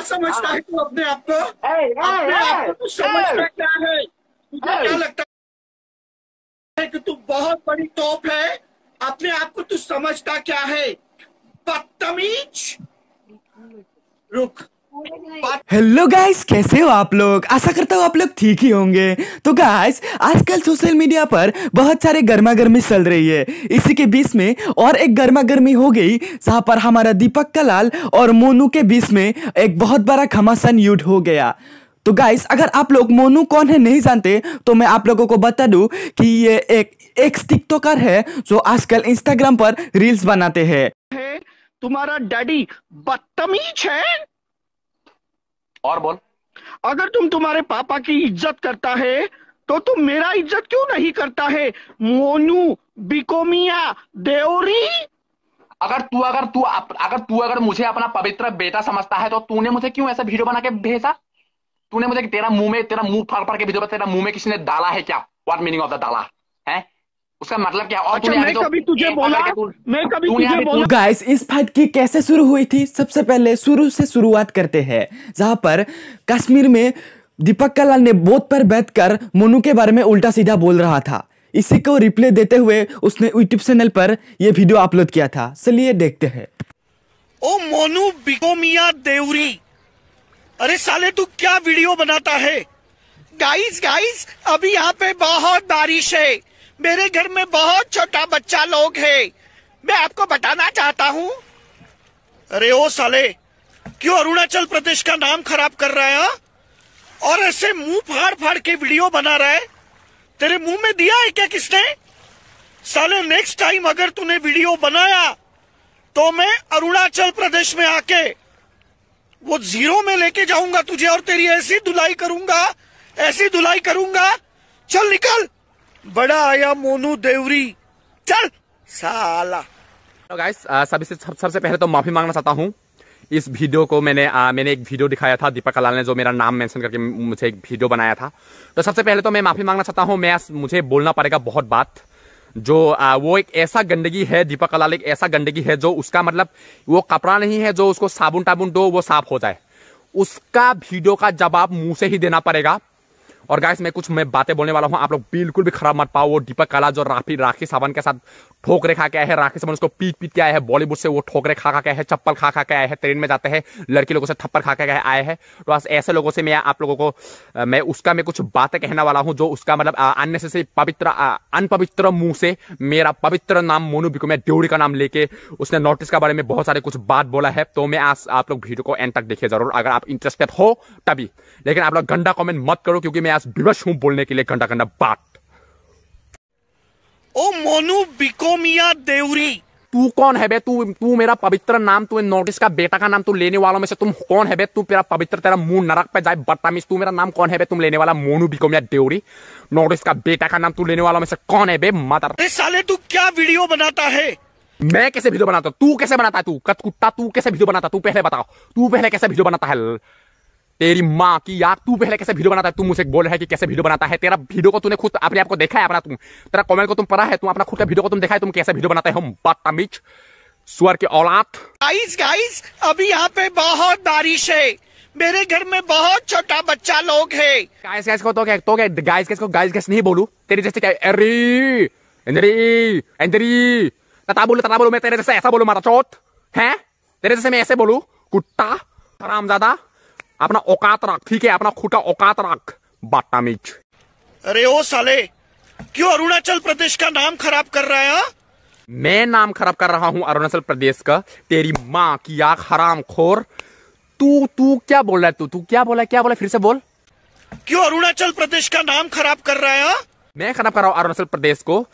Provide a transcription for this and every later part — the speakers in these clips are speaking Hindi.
क्या समझता है तू अपने आप को अपने आप को तू समझता क्या है तुझे क्या लगता है कि तू बहुत बड़ी तोप है अपने आप को तू समझता क्या है बदतमीज रुक हेलो गाइस कैसे हो आप लोग आशा करता हूँ आप लोग ठीक ही होंगे तो गाइस आजकल सोशल मीडिया पर बहुत सारे गर्मा गर्मी चल रही है इसी के बीच में और एक गर्मा गर्मी हो गई जहाँ पर हमारा दीपक कलाल और मोनू के बीच में एक बहुत बड़ा घमासान युद्ध हो गया तो गाइस अगर आप लोग मोनू कौन है नहीं जानते तो मैं आप लोगों को बता दूं कि ये एक एक टिकटॉकर है जो आजकल इंस्टाग्राम पर रील्स बनाते हैं तुम्हारा डैडी बदतमीज है और बोल अगर तुम तुम्हारे पापा की इज्जत करता है तो तुम मेरा इज्जत क्यों नहीं करता है मोनू बिकोमिया देवरी अगर तू अगर तू अगर तू अगर मुझे अपना पवित्र बेटा समझता है तो तूने मुझे क्यों ऐसा वीडियो बना के भेजा तूने मुझे तेरा मुंह में तेरा मुंह फाड़ फाड़ के वीडियो तेरा मुंह में किसी ने डाला है क्या वॉट मीनिंग ऑफ द डाला है उसका मतलब क्या और अच्छा, तो मैं कभी तुझे बोला मैं कभी तुझे बोला गाइस इस फाइट की कैसे शुरू हुई थी सबसे पहले शुरू से शुरुआत करते हैं जहां पर कश्मीर में दीपक कलाल ने बोध पर बैठकर मोनू के बारे में उल्टा सीधा बोल रहा था इसी को रिप्ले देते हुए उसने यूट्यूब चैनल पर यह वीडियो अपलोड किया था चलिए देखते हैं ओ मोनू बिकोमिया देवरी अरे साले तू क्या वीडियो बनाता है गाइस गाइस अभी यहाँ पे बहुत बारिश है मेरे घर में बहुत छोटा बच्चा लोग है मैं आपको बताना चाहता हूँ अरे ओ साले क्यों अरुणाचल प्रदेश का नाम खराब कर रहा है हाँ? और ऐसे मुंह फाड़ फाड़ के वीडियो बना रहा है तेरे मुंह में दिया है क्या किसने साले नेक्स्ट टाइम अगर तूने वीडियो बनाया तो मैं अरुणाचल प्रदेश में आके वो जीरो में लेके जाऊंगा तुझे और तेरी ऐसी धुलाई करूंगा ऐसी धुलाई करूंगा चल निकल बड़ा आया मोनू देवरी चल साला गाइस सबसे सब, सबसे पहले तो माफी मांगना चाहता हूँ इस वीडियो को मैंने आ, मैंने एक वीडियो दिखाया था दीपक कलाल ने जो मेरा नाम मेंशन करके मुझे एक वीडियो बनाया था तो सबसे पहले तो मैं माफी मांगना चाहता हूँ मैं मुझे बोलना पड़ेगा बहुत बात जो आ, वो एक ऐसा गंदगी है दीपक कलाल एक ऐसा गंदगी है जो उसका मतलब वो कपड़ा नहीं है जो उसको साबुन टाबुन दो वो साफ हो जाए उसका वीडियो का जवाब मुंह से ही देना पड़ेगा और गाइस मैं कुछ मैं बातें बोलने वाला हूँ आप लोग बिल्कुल भी खराब मत पाओ वो दीपक कालाज और राफी राखी सावन के साथ ठोकरे खा के आए हैं राखी सावन उसको पीट पीट के आए हैं बॉलीवुड से वो ठोकरे खा खा के आए हैं चप्पल खा खा के आए हैं ट्रेन में जाते हैं लड़की लोगों से थप्पड़ खा के आए हैं तो बस ऐसे लोगों से मैं आप लोगों को मैं उसका मैं कुछ बातें कहने वाला हूँ जो उसका मतलब अननेसेसरी पवित्र अनपवित्र मुंह से मेरा पवित्र नाम मोनू बिको मैं ड्योरी का नाम लेके उसने नोटिस के बारे में बहुत सारे कुछ बात बोला है तो मैं आज आप लोग वीडियो को एंड तक देखिए जरूर अगर आप इंटरेस्टेड हो तभी लेकिन आप लोग गंदा कॉमेंट मत करो क्योंकि मैं आज विवश हूं बोलने के लिए घंटा घंटा बात ओ मोनू बिकोमिया देवरी तू कौन है बे तू तू मेरा पवित्र नाम तू नोटिस का बेटा का नाम तू लेने वालों में से तुम कौन है बे तू तेरा पवित्र तेरा मुंह नरक पे जाए बदतमीज तू मेरा नाम कौन है बे तुम लेने वाला मोनू बिको मिया देवरी नोटिस का बेटा का नाम तू लेने वालों में से कौन है बे मदर साले तू क्या वीडियो बनाता है मैं कैसे वीडियो बनाता हूँ तू कैसे बनाता है तू कत तू कैसे वीडियो बनाता तू पहले बताओ तू पहले कैसे वीडियो बनाता है तेरी माँ की यार तू पहले कैसे वीडियो बनाता है तू मुझे बोल रहा है कि कैसे वीडियो बनाता है तेरा वीडियो को तूने खुद अपने आपको देखा है अपना तुम तेरा कमेंट को तुम पढ़ा है तुम अपना खुद का वीडियो को तुम देखा है तुम कैसे वीडियो बनाते हो बदतमीज सुअर के औलाद गाइस गाइस अभी यहाँ पे बहुत बारिश है मेरे घर में बहुत छोटा बच्चा लोग है गाइस गाइस को तो क्या तो क्या गाइस गाइस को गाइस गाइस नहीं बोलू तेरी जैसे क्या अरे अंदरी अंदरी तथा बोलो तथा बोलो मैं तेरे जैसे ऐसा बोलू मारा चौथ है तेरे जैसे मैं ऐसे बोलू कुत्ता हरामजादा अपना औकात रख ठीक है अपना खुटा औकात रख बदतमीज अरे ओ साले क्यों अरुणाचल प्रदेश का नाम खराब कर रहा है हाँ? मैं नाम खराब कर रहा हूँ अरुणाचल प्रदेश का तेरी माँ की आख हराम खोर तू तू क्या बोल रहा है तू तू क्या बोला क्या बोला फिर से बोल क्यों अरुणाचल प्रदेश का नाम खराब कर रहा है हाँ? मैं खराब कर रहा हूँ अरुणाचल प्रदेश को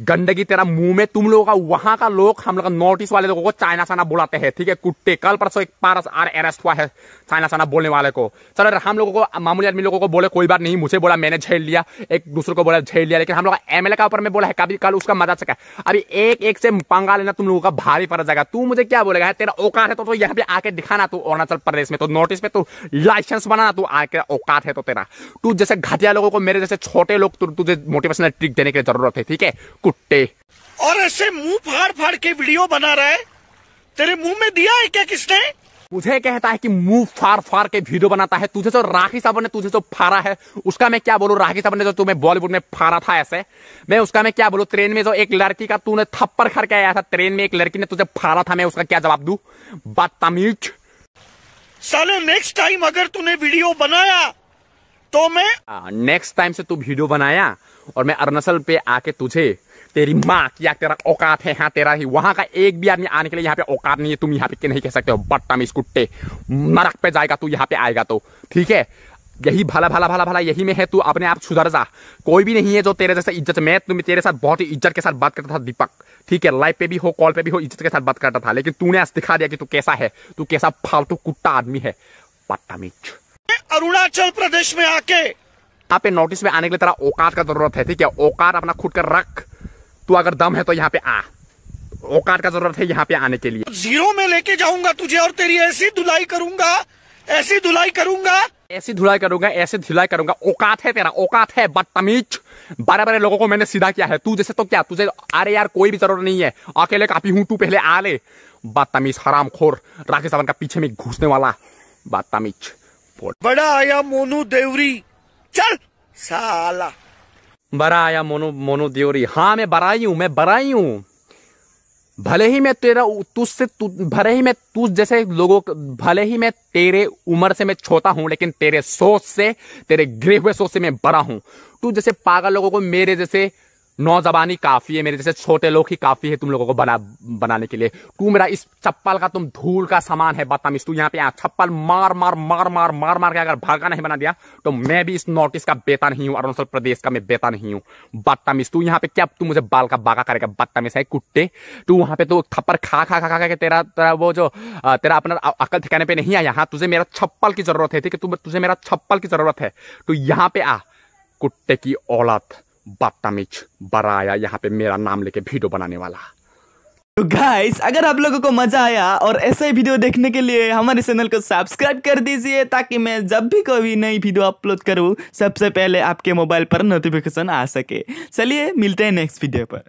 गंदगी तेरा मुंह में तुम लोगों का वहां का लोग हम लोग नॉर्थ ईस्ट वाले लोगों को चाइना साना बुलाते हैं ठीक है कुत्ते कल परसों एक पारस आर अरेस्ट हुआ है चाइना साना बोलने वाले को सर हम लोगों को मामूली आदमी लोगों को बोले कोई बात नहीं मुझे बोला मैंने झेल लिया एक दूसरे को बोला झेल लिया लेकिन हम लोग एमएलए का ऊपर में बोला है कभी कल उसका मजा चका अभी एक एक से पंगा लेना तुम लोगों का भारी पड़ जाएगा तू मुझे क्या बोलेगा तेरा औकात है तो, तो, यहाँ पे आके दिखाना तू अरुणाचल प्रदेश में तो नॉर्थ ईस्ट में तू लाइसेंस बनाना तू आके औकात है तो तेरा तू जैसे घटिया लोगों को मेरे जैसे छोटे लोग तुझे मोटिवेशनल ट्रिक देने की जरूरत है ठीक है कुट्टे और ऐसे मुंह फाड़ फाड़ के वीडियो बना रहा है तेरे मुंह में दिया है क्या किसने तुझे कहता है कि मुंह फाड़ फाड़ के वीडियो बनाता है तुझे जो राखी साहब ने तुझे जो फारा है उसका मैं क्या बोलूं राखी साहब ने जो तुम्हें बॉलीवुड में फारा था ऐसे मैं उसका मैं क्या बोलूं ट्रेन में जो एक लड़की का तूने थप्पड़ खर के आया था ट्रेन में एक लड़की ने तुझे फारा था मैं उसका क्या जवाब दू बदतमीज साले नेक्स्ट टाइम अगर तूने वीडियो बनाया तो मैं नेक्स्ट टाइम से तू वीडियो बनाया और मैं अरुणाचल पे आके तुझे तेरी माँ क्या तेरा औकात है हाँ तेरा ही वहां का एक भी आदमी आने के लिए यहाँ पे औकात नहीं है तुम यहाँ पे नहीं कह सकते हो बट्टा में स्कूटे नरक पे जाएगा तू यहाँ पे आएगा तो ठीक है यही भला भला भला भला यही में है तू अपने आप सुधर जा कोई भी नहीं है जो तेरे जैसे इज्जत मैं तुम तेरे साथ बहुत ही इज्जत के साथ बात करता था दीपक ठीक है लाइव पे भी हो कॉल पे भी हो इज्जत के साथ बात करता था लेकिन तूने आज दिखा दिया कि तू कैसा है तू कैसा फालतू कुट्टा आदमी है पट्टा मिच अरुणाचल प्रदेश में आके यहाँ पे नोटिस में आने के लिए तेरा औकात का जरूरत है ठीक है औकात अपना खुद कर रख तू अगर दम है तो यहाँ पे आ औकात का जरूरत है यहाँ पे आने के लिए जीरो में लेके जाऊंगा तुझे और तेरी ऐसी धुलाई करूंगा ऐसी धुलाई करूंगा ऐसी धुलाई करूंगा ऐसे धुलाई करूंगा औकात है तेरा औकात है बदतमीज बड़े बड़े लोगों को मैंने सीधा किया है तू जैसे तो क्या तुझे अरे यार कोई भी जरूरत नहीं है अकेले काफी हूं तू पहले आ ले बदतमीज हराम खोर राकेश सावन का पीछे में घुसने वाला बदतमीज रिपोर्ट बड़ा आया मोनू देवरी चल साला बड़ा आया मोनू मोनू देवरी हाँ मैं बराई हूँ मैं बराई हूँ भले ही मैं तेरा तुझसे तु, भले ही मैं तू जैसे लोगों भले ही मैं तेरे उम्र से मैं छोटा हूं लेकिन तेरे सोच से तेरे गिरे हुए सोच से मैं बड़ा हूं तू जैसे पागल लोगों को मेरे जैसे नौजवानी काफ़ी है मेरे जैसे छोटे लोग ही काफ़ी है तुम लोगों को बना बनाने के लिए तू मेरा इस चप्पल का तुम धूल का सामान है बदतमीज तू यहाँ पे चप्पल मार मार मार मार मार मार के अगर भागा नहीं बना दिया तो मैं भी इस नोटिस का बेता नहीं हूँ अरुणाचल प्रदेश का मैं बेता नहीं हूँ बदतमीज तू यहाँ पे क्या तू मुझे बाल का बागा करेगा बदतमीज है कुट्टे तू वहाँ पे तो थप्पर खा खा खा खा के तेरा तेरा वो जो तेरा अपना अकल ठिकाने पर नहीं आया यहाँ तुझे मेरा छप्पल की जरूरत है ठीक है तुझे मेरा छप्पल की जरूरत है तू यहाँ पे आ कुत्ते की औलाद बदतमीज बराया यहाँ पे मेरा नाम लेके वीडियो बनाने वाला तो गाइस अगर आप लोगों को मजा आया और ऐसे वीडियो देखने के लिए हमारे चैनल को सब्सक्राइब कर दीजिए ताकि मैं जब भी कोई नई वीडियो अपलोड करूँ सबसे पहले आपके मोबाइल पर नोटिफिकेशन आ सके चलिए मिलते हैं नेक्स्ट वीडियो पर